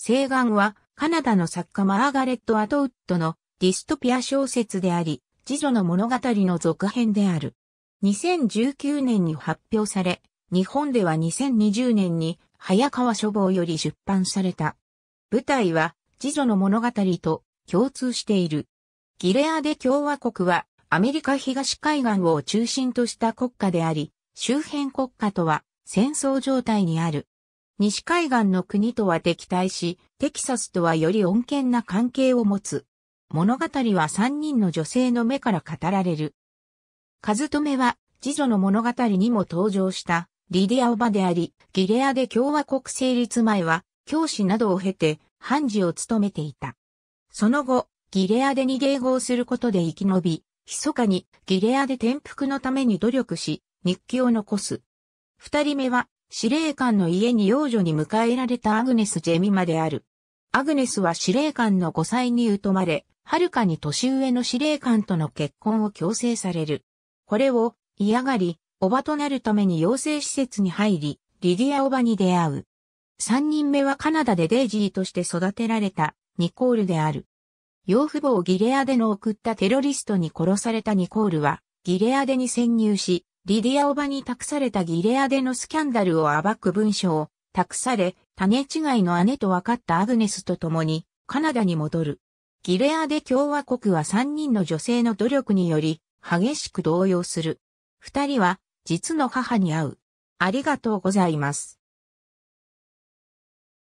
西岸はカナダの作家マーガレット・アトウッドのディストピア小説であり、次女の物語の続編である。2019年に発表され、日本では2020年に早川書房より出版された。舞台は次女の物語と共通している。ギレアデ共和国はアメリカ東海岸を中心とした国家であり、周辺国家とは戦争状態にある。西海岸の国とは敵対し、テキサスとはより穏健な関係を持つ。物語は三人の女性の目から語られる。カズトメは、次女の物語にも登場した、リディア・オバであり、ギレアで共和国成立前は、教師などを経て、判事を務めていた。その後、ギレアでに迎合することで生き延び、密かにギレアで転覆のために努力し、日記を残す。二人目は司令官の家に幼女に迎えられたアグネス・ジェミマである。アグネスは司令官の5歳に疎まれ、はるかに年上の司令官との結婚を強制される。これを嫌がり、おばとなるために養成施設に入り、リディアおばに出会う。三人目はカナダでデイジーとして育てられたニコールである。養父母をギレアデの送ったテロリストに殺されたニコールは、ギレアデに潜入し、リディア・オバに託されたギレアでのスキャンダルを暴く文書を託され、種違いの姉と分かったアグネスと共にカナダに戻る。ギレアで共和国は3人の女性の努力により激しく動揺する。2人は実の母に会う。ありがとうございます。